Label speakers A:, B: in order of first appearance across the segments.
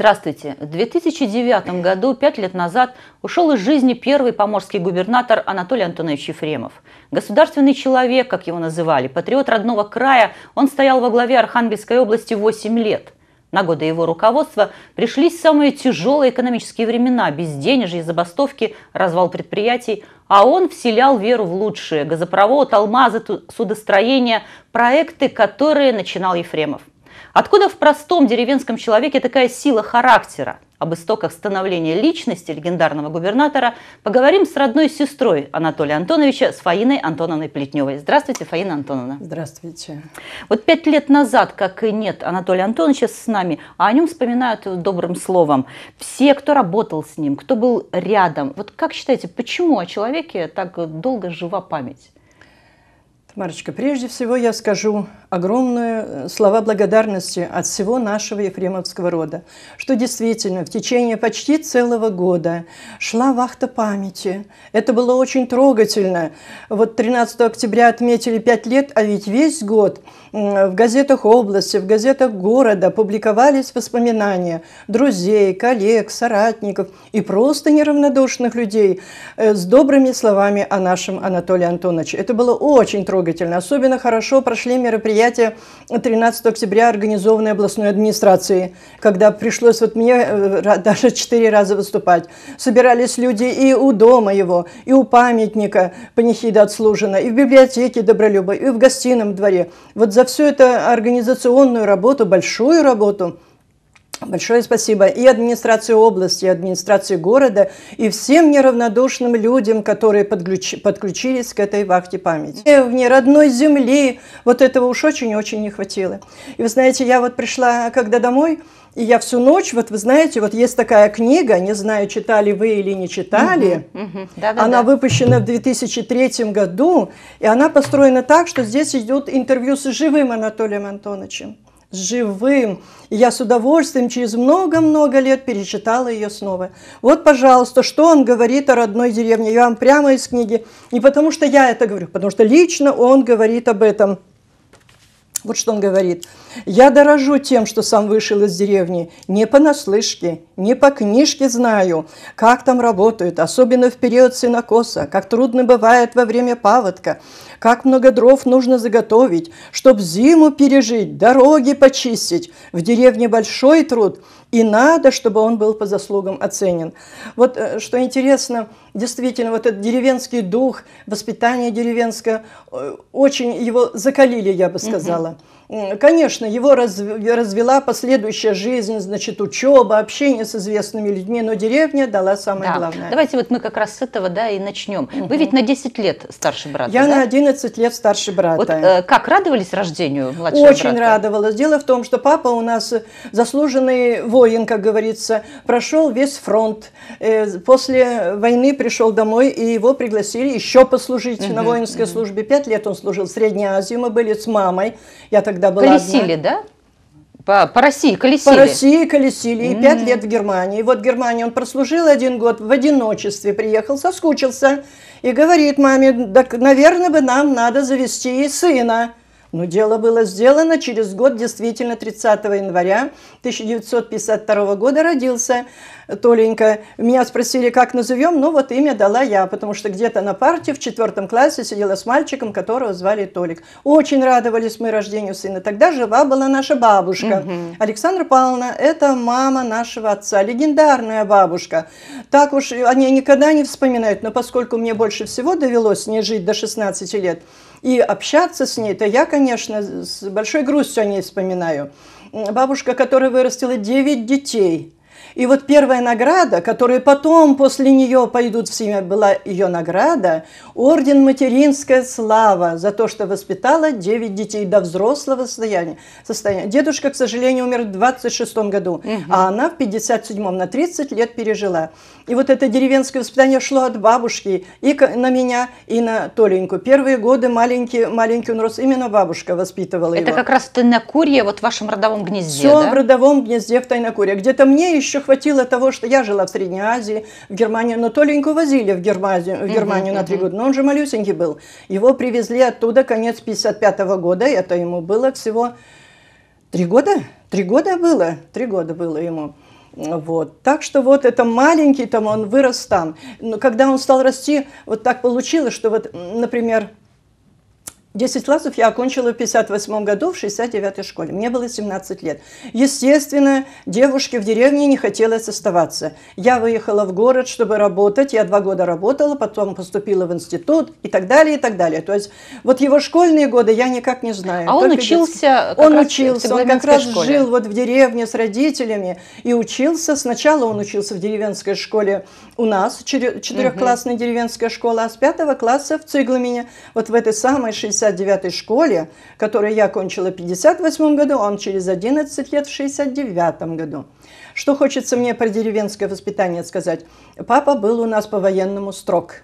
A: Здравствуйте. В 2009 году, пять лет назад, ушел из жизни первый поморский губернатор Анатолий Антонович Ефремов. Государственный человек, как его называли, патриот родного края, он стоял во главе Архангельской области 8 лет – на годы его руководства пришлись самые тяжелые экономические времена – безденежье, забастовки, развал предприятий. А он вселял веру в лучшее – газопровод, алмазы, судостроение – проекты, которые начинал Ефремов. Откуда в простом деревенском человеке такая сила характера? Об истоках становления личности легендарного губернатора поговорим с родной сестрой Анатолия Антоновича, с Фаиной Антоновной Плетневой. Здравствуйте, Фаина Антоновна. Здравствуйте. Вот пять лет назад, как и нет Анатолия Антоновича с нами, а о нем вспоминают добрым словом. Все, кто работал с ним, кто был рядом. Вот как считаете, почему о человеке так долго жива память?
B: Тамарочка, прежде всего я скажу огромные э, слова благодарности от всего нашего Ефремовского рода, что действительно в течение почти целого года шла вахта памяти. Это было очень трогательно. Вот 13 октября отметили пять лет, а ведь весь год в газетах области, в газетах города публиковались воспоминания друзей, коллег, соратников и просто неравнодушных людей э, с добрыми словами о нашем Анатолии Антоновиче. Это было очень трогательно. Особенно хорошо прошли мероприятия 13 октября, организованные областной администрацией, когда пришлось вот мне э, даже четыре раза выступать. Собирались люди и у дома его, и у памятника панихида отслужена, и в библиотеке Добролюба, и в гостином дворе. Вот за за всю эту организационную работу, большую работу. Большое спасибо и администрации области, и администрации города, и всем неравнодушным людям, которые подключи, подключились к этой вахте памяти. И вне родной земли вот этого уж очень-очень не хватило. И вы знаете, я вот пришла, когда домой, и я всю ночь, вот вы знаете, вот есть такая книга, не знаю, читали вы или не читали, угу, угу. Да, да, она да. выпущена в 2003 году, и она построена так, что здесь идет интервью с живым Анатолием Антоновичем с живым. И я с удовольствием через много-много лет перечитала ее снова. Вот, пожалуйста, что он говорит о родной деревне. Я вам прямо из книги. Не потому что я это говорю, потому что лично он говорит об этом. Вот что он говорит. «Я дорожу тем, что сам вышел из деревни. Не понаслышке, не по книжке знаю, как там работают, особенно в период синокоса, как трудно бывает во время паводка, как много дров нужно заготовить, чтобы зиму пережить, дороги почистить. В деревне большой труд, и надо, чтобы он был по заслугам оценен. Вот э, что интересно, действительно, вот этот деревенский дух, воспитание деревенское, э, очень его закалили, я бы сказала. Mm-hmm. Конечно, его развела последующая жизнь, значит, учеба, общение с известными людьми, но деревня дала самое да. главное. Давайте вот мы как раз с этого да, и начнем. Угу. Вы ведь на 10 лет старше брата, Я да? на 11 лет старше брата. Вот, э, как, радовались рождению младшего Очень брата? радовалась. Дело в том, что папа у нас заслуженный воин, как говорится, прошел весь фронт. Э, после войны пришел домой, и его пригласили еще послужить угу, на воинской угу. службе. Пять лет он служил в Средней Азии, мы были с мамой. Я тогда когда была Колесили, одна... да? По, по России колесили? По России колесили, mm-hmm. и пять лет в Германии. И Вот в Германии он прослужил один год, в одиночестве приехал, соскучился, и говорит маме, так, наверное, бы нам надо завести сына. Но дело было сделано. Через год, действительно, 30 января 1952 года родился Толенька. Меня спросили, как назовем, ну вот имя дала я, потому что где-то на парте в четвертом классе сидела с мальчиком, которого звали Толик. Очень радовались мы рождению сына. Тогда жива была наша бабушка. Угу. Александра Павловна, это мама нашего отца, легендарная бабушка. Так уж они никогда не вспоминают, но поскольку мне больше всего довелось не жить до 16 лет, и общаться с ней, то я, конечно, с большой грустью о ней вспоминаю. Бабушка, которая вырастила 9 детей – и вот первая награда, которая потом после нее пойдут в семью, была ее награда, орден «Материнская слава» за то, что воспитала 9 детей до взрослого состояния. состояния. Дедушка, к сожалению, умер в 26 году, угу. а она в 57-м на 30 лет пережила. И вот это деревенское воспитание шло от бабушки и на меня, и на Толеньку. Первые годы маленький, маленький он рос, именно бабушка воспитывала это его. Это
A: как раз в Тайнакурье, вот в вашем родовом гнезде, Все да? в
B: родовом гнезде в Тайнакурье. Где-то мне еще хватило того, что я жила в Средней Азии, в Германии, но Толеньку возили в Германию, в Германию на три года, но он же малюсенький был. Его привезли оттуда конец 55 -го года, это ему было всего три года, три года было, три года было ему. Вот. Так что вот это маленький, там он вырос там. Но когда он стал расти, вот так получилось, что вот, например, 10 классов я окончила в 58 году в 69 школе. Мне было 17 лет. Естественно, девушке в деревне не хотелось оставаться. Я выехала в город, чтобы работать. Я два года работала, потом поступила в институт и так далее, и так далее. То есть вот его школьные годы я никак не знаю. А он учился? Он учился. Он как раз школе. жил вот в деревне с родителями и учился. Сначала он учился в деревенской школе у нас, четырехклассная угу. деревенская школа, а с пятого класса в Цигламене, вот в этой самой 60 59-й школе, которую я окончила в 58 году, а он через 11 лет в 69 году. Что хочется мне про деревенское воспитание сказать? Папа был у нас по-военному строк.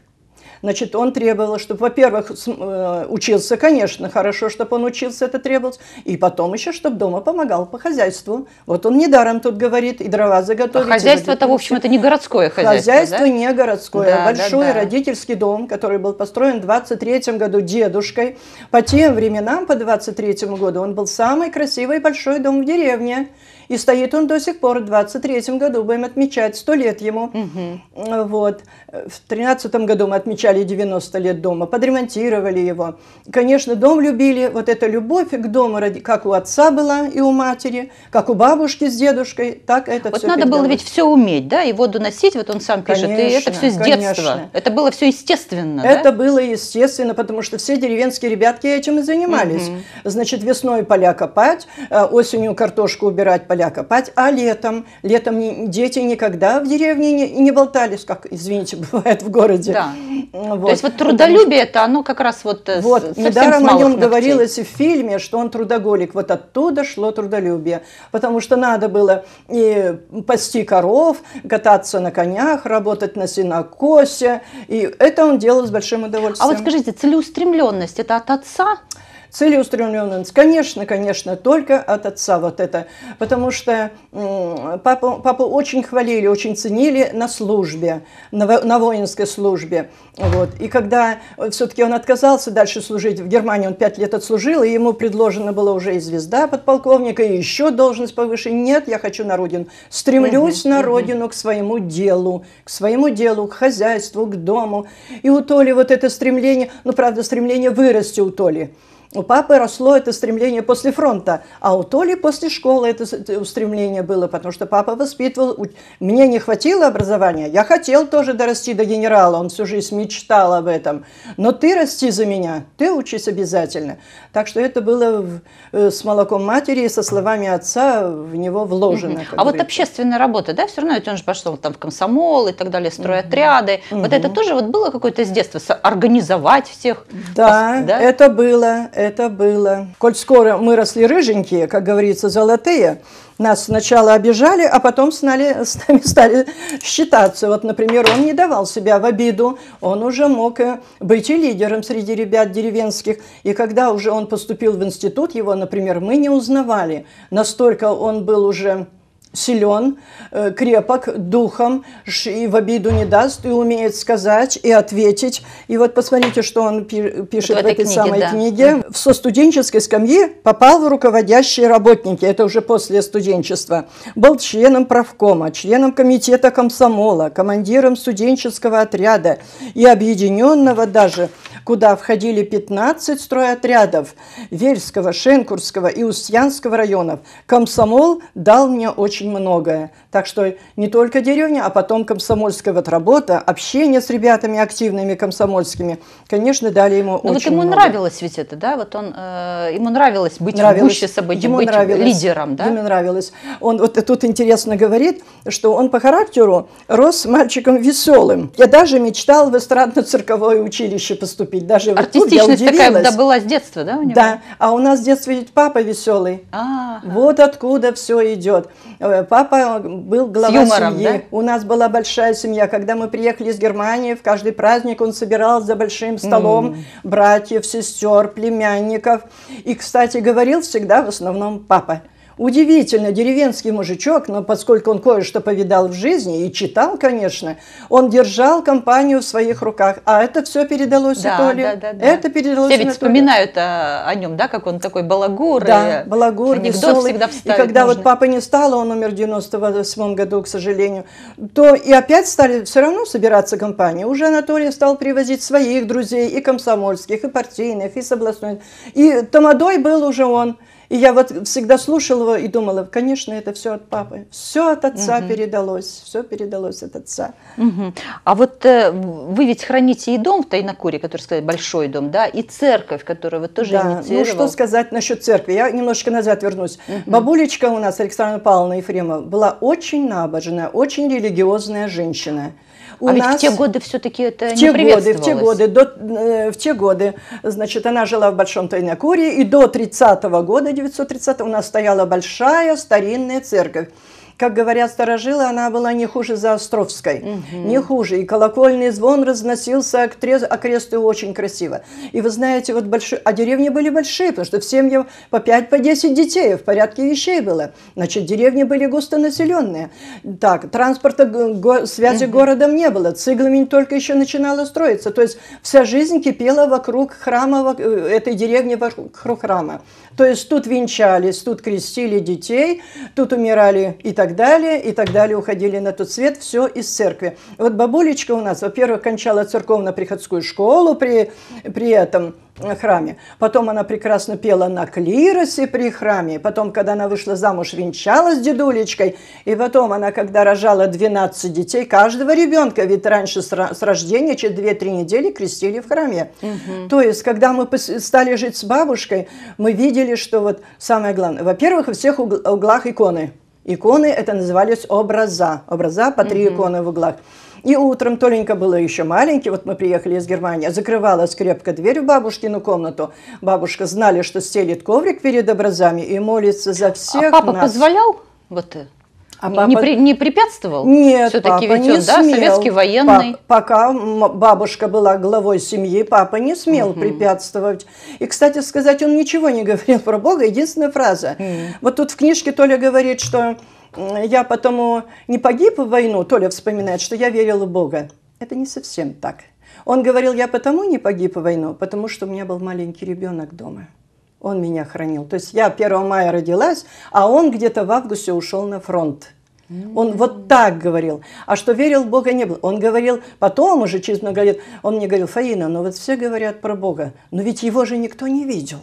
B: Значит, он требовал, чтобы, во-первых, э, учился, конечно, хорошо, чтобы он учился, это требовалось, и потом еще, чтобы дома помогал по хозяйству. Вот он недаром тут говорит, и дрова а заготовить. А хозяйство-то, в общем, это не
A: городское хозяйство, Хозяйство да? не
B: городское, да, а большой да, да. родительский дом, который был построен в 23 году дедушкой. По тем временам, по 23 году, он был самый красивый большой дом в деревне. И стоит он до сих пор. В 23 году будем отмечать сто лет ему. Угу. Вот. Э, в 13 году мы отмечали 90 лет дома, подремонтировали его. Конечно, дом любили. Вот эта любовь к дому, как у отца была и у матери, как у бабушки с дедушкой, так это вот все. Вот надо было ведь все
A: уметь, да, и
B: воду носить, вот он сам пишет, конечно, и это все с конечно. детства. Это было все
A: естественно, Это
B: да? было естественно, потому что все деревенские ребятки этим и занимались. Угу. Значит, весной поля копать, э, осенью картошку убирать, поля копать, а летом? Летом дети никогда в деревне не, не болтались, как, извините, бывает в городе. Да.
A: Вот. То есть вот ну, трудолюбие это оно как раз вот э, Вот, недаром о нем ногтей. говорилось
B: и в фильме, что он трудоголик. Вот оттуда шло трудолюбие. Потому что надо было и пасти коров, кататься на конях, работать на сенокосе. И это он делал с большим удовольствием. А вот скажите, целеустремленность – это от отца? целеустремленность, конечно, конечно, только от отца вот это, потому что папу, папу очень хвалили, очень ценили на службе, на, воинской службе, вот, и когда э, все-таки он отказался дальше служить в Германии, он пять лет отслужил, и ему предложена была уже и звезда подполковника, и еще должность повыше, нет, я хочу на родину, стремлюсь угу, на угу. родину к своему делу, к своему делу, к хозяйству, к дому, и у Толи вот это стремление, ну, правда, стремление вырасти у Толи, у папы росло это стремление после фронта, а у Толи после школы это устремление было, потому что папа воспитывал. Мне не хватило образования, я хотел тоже дорасти до генерала, он всю жизнь мечтал об этом. Но ты расти за меня, ты учись обязательно. Так что это было в, э, с молоком матери и со словами отца в него вложено. Угу. А вот
A: общественная работа, да, все равно ведь он же пошел там в комсомол и так далее, стройотряды. Угу. Вот это тоже вот было какое-то с детства, организовать всех? Да, да? это
B: было это было. Коль скоро мы росли рыженькие, как говорится, золотые, нас сначала обижали, а потом с нами, с нами стали считаться. Вот, например, он не давал себя в обиду, он уже мог э, быть и лидером среди ребят деревенских. И когда уже он поступил в институт, его, например, мы не узнавали. Настолько он был уже силен, э, крепок духом, и в обиду не даст, и умеет сказать, и ответить. И вот посмотрите, что он пишет вот в, в этой книге, самой да. книге. В со студенческой скамьи попал в руководящие работники, это уже после студенчества. Был членом правкома, членом комитета комсомола, командиром студенческого отряда и объединенного даже, куда входили 15 стройотрядов Вельского, Шенкурского и Устьянского районов. Комсомол дал мне очень очень многое. Так что не только деревня, а потом комсомольская вот работа, общение с ребятами активными комсомольскими, конечно, дали ему Но ну, очень вот ему много. нравилось
A: ведь это, да? Вот он, э, ему
B: нравилось быть нравилось. в гуще событий, ему быть нравилось. лидером, да? Ему нравилось. Он вот тут интересно говорит, что он по характеру рос мальчиком веселым. Я даже мечтал в эстрадно-цирковое училище поступить. Даже Артистичность вот тут я такая да, была с детства, да, у него? Да. А у нас с детства ведь папа веселый. А-ха. Вот откуда все идет. Э, папа был глава юмором, семьи. Да? У нас была большая семья. Когда мы приехали из Германии, в каждый праздник он собирал за большим столом mm. братьев, сестер, племянников. И, кстати, говорил всегда в основном папа. Удивительно, деревенский мужичок, но поскольку он кое-что повидал в жизни и читал, конечно, он держал компанию в своих руках. А это все передалось да, Анатолию. Да, да, да. Это передалось Все ведь Анатолию. вспоминают
A: а, о, о нем, да, как он
B: такой балагур. Да, э, и балагур, анекдот И когда нужно. вот папа не стало, а он умер в 98 году, к сожалению, то и опять стали все равно собираться компании. Уже Анатолий стал привозить своих друзей, и комсомольских, и партийных, и с областной. И Тамадой был уже он. И я вот всегда слушала его и думала, конечно, это все от папы. Все от отца угу. передалось, все передалось от отца. Угу. А вот э, вы ведь
A: храните и дом в Тайнакуре, который, сказать, большой дом, да, и церковь, которую вы тоже да. Ну инициировал. Ну, что
B: сказать насчет церкви? Я немножко назад вернусь. Угу. Бабулечка у нас, Александра Павловна Ефремова, была очень набожная, очень религиозная женщина.
A: А у а нас... в те годы
B: все-таки это в не те не годы, в те годы, до, э, в те годы, значит, она жила в Большом Тайнакуре, и до 30 -го года, 930 -го, у нас стояла большая старинная церковь. Как говорят старожилы, она была не хуже за Островской, угу. не хуже. И колокольный звон разносился окрест, окрест и очень красиво. И вы знаете, вот большие, а деревни были большие, потому что в семье по 5-10 по детей в порядке вещей было. Значит, деревни были густонаселенные. Так, транспорта, го, связи угу. городом не было, Цыгламень только еще начинала строиться. То есть вся жизнь кипела вокруг храма, э, этой деревни вокруг храма. То есть тут венчались, тут крестили детей, тут умирали и так так далее, и так далее, уходили на тот свет, все из церкви. Вот бабулечка у нас, во-первых, кончала церковно-приходскую школу при, при этом э, храме. Потом она прекрасно пела на клиросе при храме. Потом, когда она вышла замуж, венчалась дедулечкой. И потом она, когда рожала 12 детей, каждого ребенка, ведь раньше с рождения через 2-3 недели крестили в храме. Угу. То есть, когда мы стали жить с бабушкой, мы видели, что вот самое главное. Во-первых, во всех углах иконы иконы, это назывались образа. Образа по три mm-hmm. иконы в углах. И утром Толенька была еще маленький, вот мы приехали из Германии, закрывалась крепко дверь в бабушкину комнату. Бабушка знали, что стелит коврик перед образами и молится за а всех А папа нас. позволял? Вот а папа... не, при,
A: не препятствовал? Нет, Все-таки папа ведь не он, да, смел. советский военный.
B: Пап, пока бабушка была главой семьи, папа не смел угу. препятствовать. И, кстати сказать, он ничего не говорил про Бога. Единственная фраза. Угу. Вот тут в книжке Толя говорит, что я потому не погиб в войну, Толя вспоминает, что я верил в Бога. Это не совсем так. Он говорил, я потому не погиб в войну, потому что у меня был маленький ребенок дома он меня хранил. То есть я 1 мая родилась, а он где-то в августе ушел на фронт. Он вот так говорил. А что верил в Бога не было. Он говорил, потом уже через много лет, он мне говорил, Фаина, но ну вот все говорят про Бога, но ведь его же никто не видел.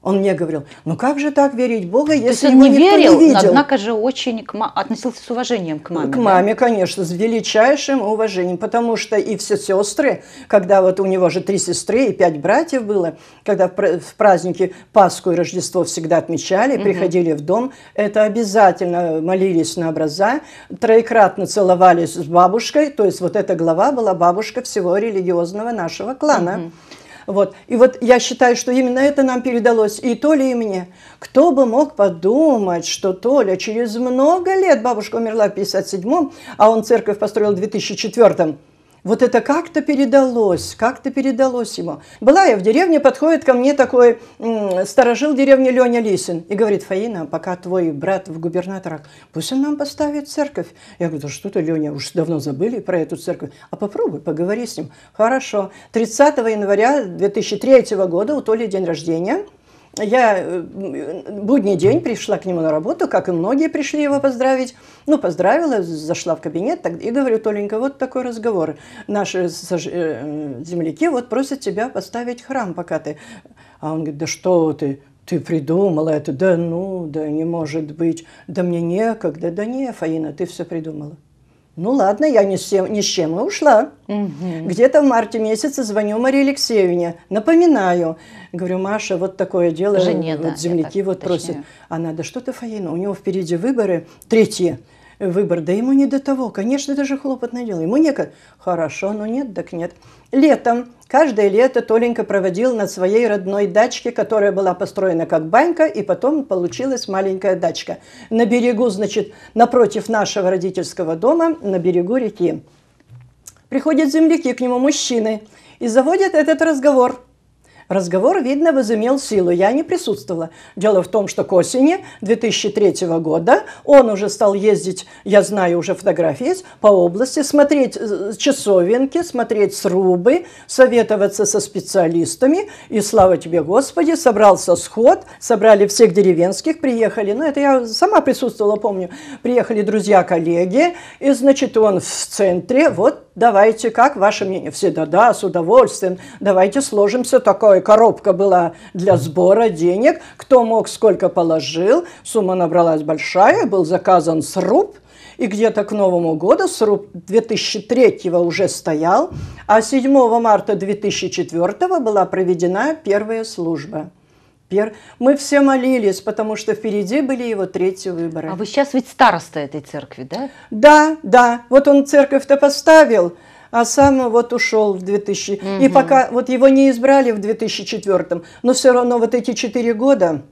B: Он мне говорил, ну как же так верить Бога, если То есть он не верил, не видел? однако
A: же очень к ма-
B: относился с уважением к маме. К да? маме, конечно, с величайшим уважением, потому что и все сестры, когда вот у него же три сестры и пять братьев было, когда в праздники Пасху и Рождество всегда отмечали, угу. приходили в дом, это обязательно молились на образа, троекратно целовались с бабушкой, то есть вот эта глава была бабушка всего религиозного нашего клана. Угу. Вот. И вот я считаю, что именно это нам передалось и Толе, и мне. Кто бы мог подумать, что Толя через много лет, бабушка умерла в 57-м, а он церковь построил в 2004 вот это как-то передалось, как-то передалось ему. Была я в деревне, подходит ко мне такой м- сторожил деревни Леня Лисин и говорит, Фаина, пока твой брат в губернаторах, пусть он нам поставит церковь. Я говорю, да что ты, Леня, уж давно забыли про эту церковь. А попробуй, поговори с ним. Хорошо. 30 января 2003 года, у Толи день рождения – я э, будний день пришла к нему на работу, как и многие пришли его поздравить. Ну, поздравила, зашла в кабинет и говорю, Толенька, вот такой разговор. Наши э, земляки вот просят тебя поставить храм, пока ты... А он говорит, да что ты, ты придумала это, да ну, да не может быть, да мне некогда, да не, Фаина, ты все придумала. Ну ладно, я ни с, чем, ни с чем и ушла. Угу. Где-то в марте месяце звоню Марии Алексеевне, напоминаю. Говорю, Маша, вот такое дело, Жене, вот да, земляки вот уточняю. просят. Она, да что ты, Фаина, у него впереди выборы, третьи выбор, да ему не до того, конечно, даже же хлопотное дело, ему некогда. Хорошо, но ну нет, так нет. Летом Каждое лето Толенька проводил на своей родной дачке, которая была построена как банька, и потом получилась маленькая дачка. На берегу, значит, напротив нашего родительского дома, на берегу реки. Приходят земляки, к нему мужчины, и заводят этот разговор – Разговор, видно, возымел силу. Я не присутствовала. Дело в том, что к осени 2003 года он уже стал ездить, я знаю, уже фотографии по области, смотреть э, часовенки, смотреть срубы, советоваться со специалистами. И, слава тебе, Господи, собрался сход, собрали всех деревенских, приехали. Ну, это я сама присутствовала, помню. Приехали друзья, коллеги, и, значит, он в центре. Вот, давайте, как ваше мнение? Все, да-да, с удовольствием. Давайте сложим все такое такое, коробка была для сбора денег, кто мог сколько положил, сумма набралась большая, был заказан сруб, и где-то к Новому году сруб 2003 уже стоял, а 7 марта 2004 была проведена первая служба. Пер... Мы все молились, потому что впереди были его третьи выборы. А вы сейчас ведь староста этой церкви, да? Да, да. Вот он церковь-то поставил, а сам вот ушел в 2000. Угу. И пока вот его не избрали в 2004, но все равно вот эти четыре года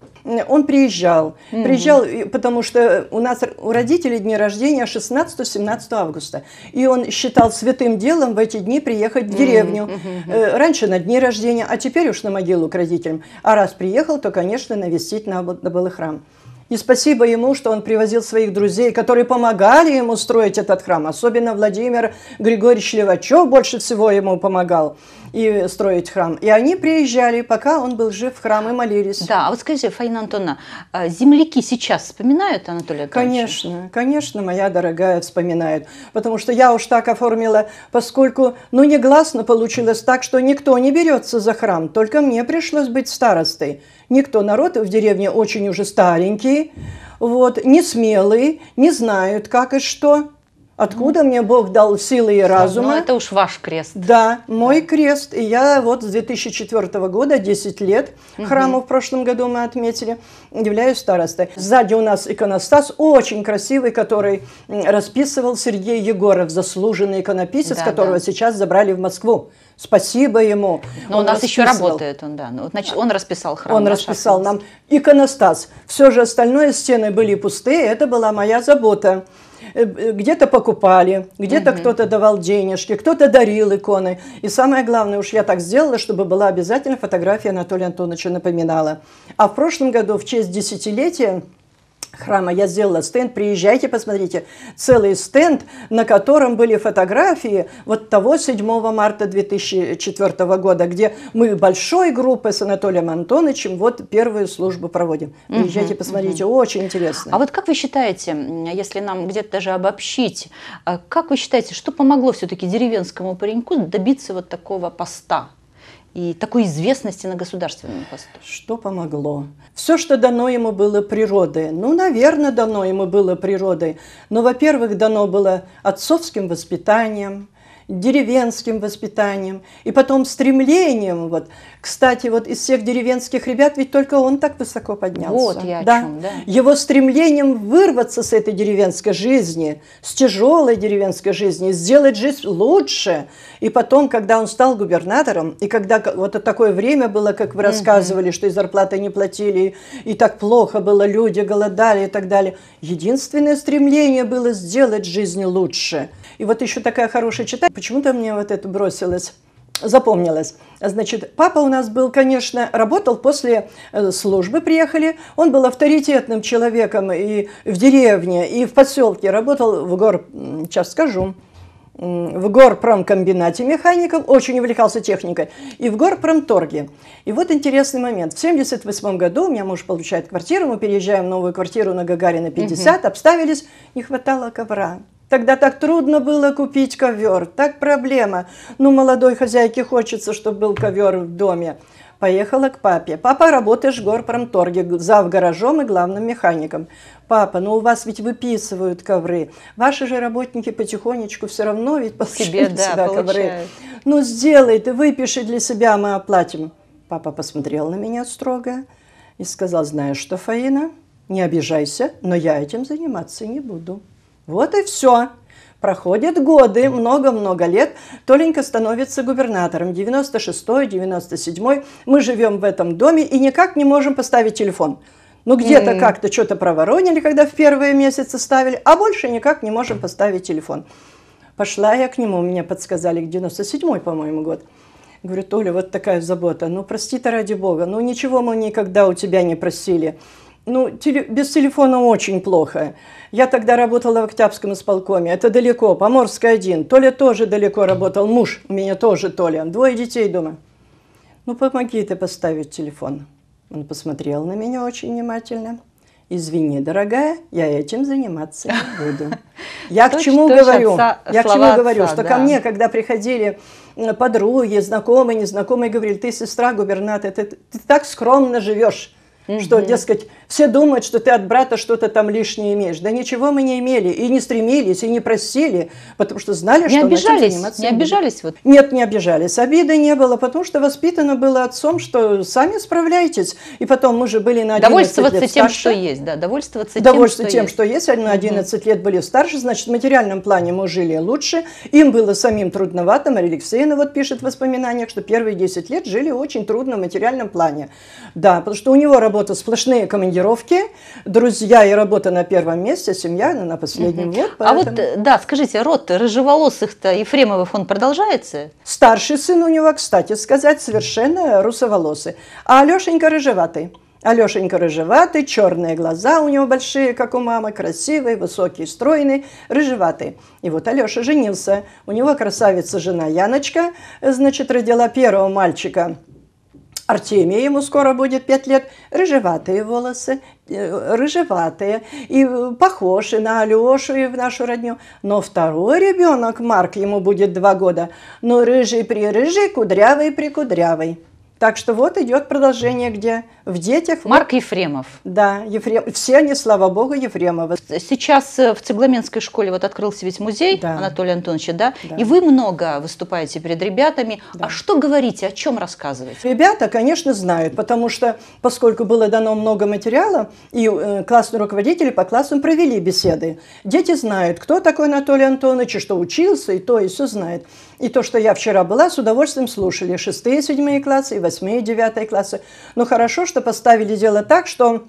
B: он приезжал. Угу. Приезжал, потому что у нас у родителей дни рождения 16-17 августа. И он считал святым делом в эти дни приехать в деревню. Угу. Раньше на дни рождения, а теперь уж на могилу к родителям. А раз приехал, то, конечно, навестить на, на храм. И спасибо ему, что он привозил своих друзей, которые помогали ему строить этот храм. Особенно Владимир Григорьевич Левачев больше всего ему помогал и строить храм. И они приезжали, пока он был жив в храм и молились. Да, а вот скажи, Фаина Антона, а, земляки сейчас вспоминают Анатолия Конечно, конечно, моя дорогая, вспоминает, Потому что я уж так оформила, поскольку, ну, негласно получилось так, что никто не берется за храм, только мне пришлось быть старостой. Никто, народ в деревне очень уже старенький, вот, не смелый, не знают, как и что. Откуда мне Бог дал силы и разума? Ну, это
A: уж ваш крест.
B: Да, мой да. крест. И я вот с 2004 года, 10 лет, угу. в прошлом году мы отметили, являюсь старостой. Сзади у нас иконостас, очень красивый, который расписывал Сергей Егоров, заслуженный иконописец, да, которого да. сейчас забрали в Москву. Спасибо ему. Но он у нас расписывал. еще работает он, да. значит, ну, он расписал храм. Он расписал нам иконостас. Все же остальное стены были пустые, это была моя забота. Э, э, где-то покупали, где-то угу. кто-то давал денежки, кто-то дарил иконы. И самое главное, уж я так сделала, чтобы была обязательно фотография Анатолия Антоновича напоминала. А в прошлом году в честь десятилетия храма. Я сделала стенд, приезжайте, посмотрите. Целый стенд, на котором были фотографии вот того 7 марта 2004 года, где мы большой группой с Анатолием Антоновичем вот первую службу проводим. Приезжайте, угу, посмотрите, угу. очень интересно. А
A: вот как вы считаете, если нам где-то даже обобщить, э, как вы считаете, что помогло все-таки деревенскому пареньку добиться вот такого поста? и такой известности на государственном посту?
B: Что помогло? Все, что дано ему было природой. Ну, наверное, дано ему было природой. Но, во-первых, дано было отцовским воспитанием – деревенским воспитанием и потом стремлением. Вот. Кстати, вот из всех деревенских ребят ведь только он так высоко поднялся. Вот я да? о чем, да. Его стремлением вырваться с этой деревенской жизни, с тяжелой деревенской жизни, сделать жизнь лучше. И потом, когда он стал губернатором, и когда вот такое время было, как вы рассказывали, угу. что и зарплаты не платили, и так плохо было, люди голодали и так далее. Единственное стремление было сделать жизнь лучше. И вот еще такая хорошая читать. Почему-то мне вот это бросилось запомнилось. Значит, папа у нас был, конечно, работал после э, службы, приехали. Он был авторитетным человеком и в деревне, и в поселке. Работал в гор, сейчас скажу, в горпромкомбинате механиком, очень увлекался техникой, и в горпромторге. И вот интересный момент. В 1978 году у меня муж получает квартиру, мы переезжаем в новую квартиру на Гагарина 50, угу. обставились, не хватало ковра. Тогда так трудно было купить ковер, так проблема. Ну, молодой хозяйке хочется, чтобы был ковер в доме. Поехала к папе. Папа, работаешь в горпромторге, зав гаражом и главным механиком. Папа, но ну у вас ведь выписывают ковры. Ваши же работники потихонечку все равно ведь Себе, да, сюда получают. ковры. Ну, сделай ты, выпиши для себя, мы оплатим. Папа посмотрел на меня строго и сказал, знаешь что, Фаина, не обижайся, но я этим заниматься не буду. Вот и все. Проходят годы, много-много лет. Толенька становится губернатором. 96-й, 97-й. Мы живем в этом доме и никак не можем поставить телефон.
A: Ну, где-то mm как-то
B: что-то проворонили, когда в первые месяцы ставили, а больше никак не можем поставить телефон. Пошла я к нему, мне подсказали, к 97-й, по-моему, год. Говорю, Толя, вот такая забота. Ну, прости-то ради бога. Ну, ничего мы никогда у тебя не просили ну, теле, без телефона очень плохо. Я тогда работала в Октябрьском исполкоме, это далеко, Поморская один. Толя тоже далеко работал, муж у меня тоже Толя, двое детей дома. Ну, помоги ты поставить телефон. Он посмотрел на меня очень внимательно. Извини, дорогая, я этим заниматься не буду. Я к чему говорю? Я к чему говорю? Что ко мне, когда приходили подруги, знакомые, незнакомые, говорили, ты сестра губернатора, ты так скромно живешь. Угу. Что, дескать, все думают, что ты от брата что-то там лишнее имеешь. Да ничего мы не имели, и не стремились, и не просили, потому что знали, не что обижались, мы этим Не обижались? Вот. Нет, не обижались. Обиды не было, потому что воспитано было отцом, что сами справляйтесь. И потом мы же были на 11 Довольствоваться лет тем, что
A: есть, да, довольствоваться Довольствоваться тем, что
B: тем, есть. что есть. Они на 11 угу. лет были старше, значит, в материальном плане мы жили лучше. Им было самим трудновато. Мария Алексеевна вот пишет в воспоминаниях, что первые 10 лет жили очень трудно в материальном плане. Да, потому что у него работа работа, сплошные командировки, друзья и работа на первом месте, семья на последнем угу. Поэтому... А вот,
A: э, да, скажите, род рыжеволосых-то Ефремовых, он продолжается?
B: Старший сын у него, кстати сказать, совершенно русоволосый, а Алешенька рыжеватый. Алешенька рыжеватый, черные глаза у него большие, как у мамы, красивый, высокий, стройный, рыжеватый. И вот Алеша женился. У него красавица жена Яночка, значит, родила первого мальчика Артемия, ему скоро будет пять лет, рыжеватые волосы, рыжеватые, и похож и на Алешу, и в нашу родню. Но второй ребенок, Марк, ему будет два года, но рыжий при рыжий, кудрявый при кудрявый. Так что вот идет продолжение, где в детях... Марк Ефремов. Да, Ефрем... все они, слава богу, Ефремовы. Сейчас э, в Цыгламенской школе
A: вот открылся ведь музей да. Анатолия Антоновича, да? да? И вы много выступаете перед ребятами. Да. А
B: что говорите, о чем рассказываете? Ребята, конечно, знают, потому что, поскольку было дано много материала, и э, классные руководители по классам провели беседы. Дети знают, кто такой Анатолий Антонович, и что учился, и то, и все знает. И то, что я вчера была, с удовольствием слушали шестые, седьмые классы, и 8 и 9 классы. Но хорошо, что поставили дело так, что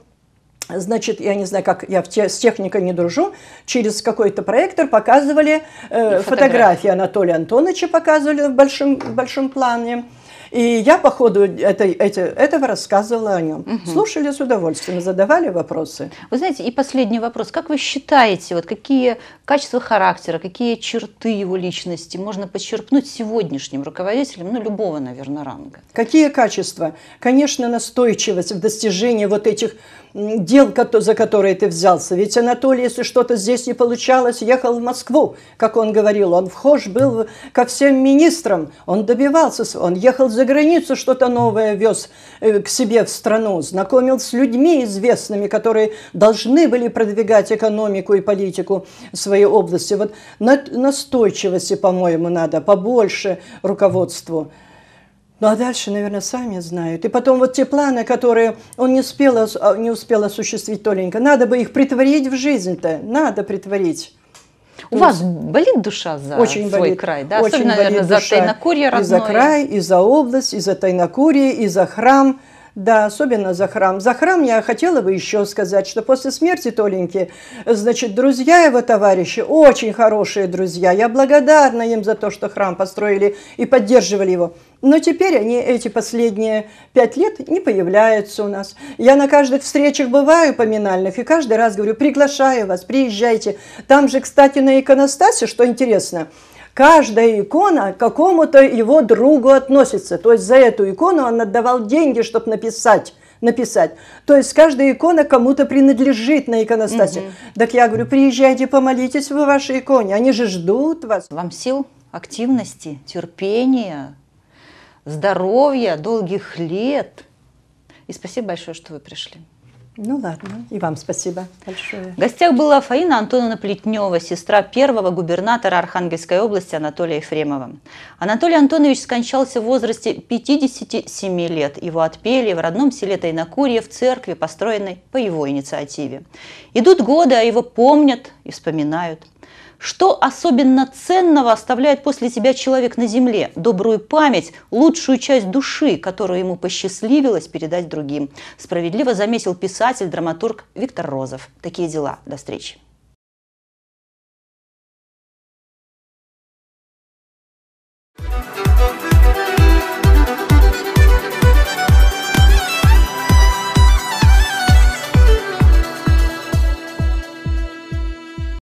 B: Значит, я не знаю, как я те, с техникой не дружу, через какой-то проектор показывали э, фотографии. фотографии Анатолия Антоновича показывали в большом, в большом плане. И я по ходу этой, эти, этого рассказывала о нем. Угу. Слушали с удовольствием, задавали вопросы. Вы знаете, и последний вопрос. Как вы считаете, вот какие
A: качество характера, какие черты его личности можно подчерпнуть сегодняшним руководителем, ну,
B: любого, наверное, ранга. Какие качества? Конечно, настойчивость в достижении вот этих дел, за которые ты взялся. Ведь Анатолий, если что-то здесь не получалось, ехал в Москву, как он говорил. Он вхож был ко всем министрам. Он добивался, он ехал за границу, что-то новое вез э, к себе в страну, знакомил с людьми известными, которые должны были продвигать экономику и политику своей своей области. Вот настойчивости, по-моему, надо побольше руководству. Ну а дальше, наверное, сами знают. И потом вот те планы, которые он не успел, а, не успел осуществить Толенька, надо бы их притворить в жизнь-то, надо притворить. У То вас болит душа за очень свой болит, край, да? Очень Особенно, болит наверное, душа. за Тайнакурье родное. И за край, и за область, и за Тайнакурье, и за храм – да, особенно за храм. За храм я хотела бы еще сказать, что после смерти Толеньки, значит, друзья его товарищи, очень хорошие друзья. Я благодарна им за то, что храм построили и поддерживали его. Но теперь они эти последние пять лет не появляются у нас. Я на каждых встречах бываю поминальных и каждый раз говорю, приглашаю вас, приезжайте. Там же, кстати, на иконостасе, что интересно – каждая икона к какому-то его другу относится. То есть за эту икону он отдавал деньги, чтобы написать написать. То есть каждая икона кому-то принадлежит на иконостасе. Угу. Так я говорю, приезжайте, помолитесь вы вашей иконе, они же ждут вас. Вам сил, активности, терпения,
A: здоровья, долгих лет. И спасибо большое, что вы пришли.
B: Ну ладно, и
A: вам спасибо большое. В гостях была Фаина Антоновна Плетнева, сестра первого губернатора Архангельской области Анатолия Ефремова. Анатолий Антонович скончался в возрасте 57 лет. Его отпели в родном селе Тайнакурье в церкви, построенной по его инициативе. Идут годы, а его помнят и вспоминают – что особенно ценного оставляет после себя человек на земле? Добрую память, лучшую часть души, которую ему посчастливилось передать другим. Справедливо заметил писатель, драматург Виктор Розов. Такие дела. До встречи.